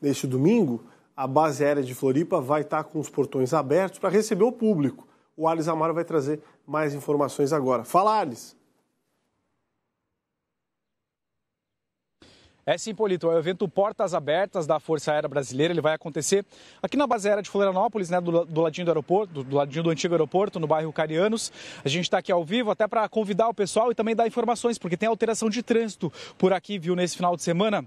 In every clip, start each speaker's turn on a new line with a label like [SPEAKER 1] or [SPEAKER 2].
[SPEAKER 1] Neste domingo, a base aérea de Floripa vai estar tá com os portões abertos para receber o público. O Alis Amaro vai trazer mais informações agora. Fala, Alis. É sim, Polito, é o evento Portas Abertas
[SPEAKER 2] da Força Aérea Brasileira, ele vai acontecer aqui na base aérea de Florianópolis, né, do, do ladinho do aeroporto, do, do, ladinho do antigo aeroporto, no bairro Carianos. A gente está aqui ao vivo até para convidar o pessoal e também dar informações, porque tem alteração de trânsito por aqui, viu, nesse final de semana.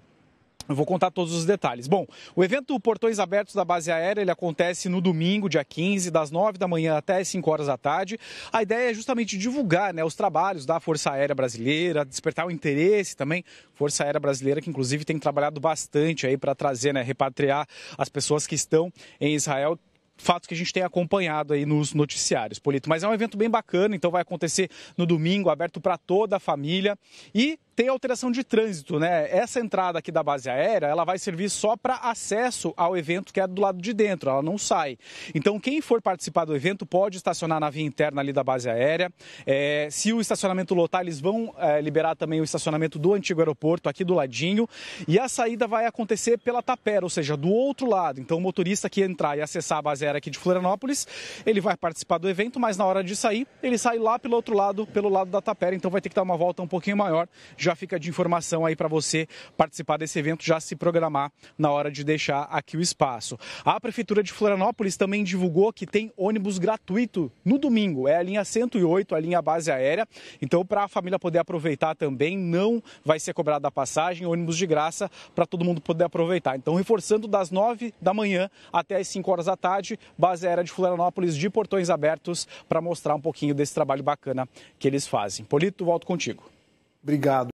[SPEAKER 2] Eu vou contar todos os detalhes. Bom, o evento Portões Abertos da Base Aérea, ele acontece no domingo, dia 15, das 9 da manhã até as 5 horas da tarde. A ideia é justamente divulgar né, os trabalhos da Força Aérea Brasileira, despertar o interesse também. Força Aérea Brasileira, que inclusive tem trabalhado bastante aí para trazer, né, repatriar as pessoas que estão em Israel fatos que a gente tem acompanhado aí nos noticiários, Polito. Mas é um evento bem bacana, então vai acontecer no domingo, aberto para toda a família. E ter alteração de trânsito, né? Essa entrada aqui da base aérea, ela vai servir só para acesso ao evento que é do lado de dentro, ela não sai. Então, quem for participar do evento pode estacionar na via interna ali da base aérea. É, se o estacionamento lotar, eles vão é, liberar também o estacionamento do antigo aeroporto, aqui do ladinho. E a saída vai acontecer pela tapera, ou seja, do outro lado. Então, o motorista que entrar e acessar a base aérea aqui de Florianópolis, ele vai participar do evento, mas na hora de sair, ele sai lá pelo outro lado, pelo lado da tapera. Então, vai ter que dar uma volta um pouquinho maior. Já já fica de informação aí para você participar desse evento, já se programar na hora de deixar aqui o espaço. A Prefeitura de Florianópolis também divulgou que tem ônibus gratuito no domingo. É a linha 108, a linha base aérea. Então, para a família poder aproveitar também, não vai ser cobrada a passagem, ônibus de graça para todo mundo poder aproveitar. Então, reforçando das 9 da manhã até as 5 horas da tarde, base aérea de Florianópolis de portões abertos para mostrar um pouquinho desse trabalho bacana que eles fazem. Polito, volto contigo. Obrigado.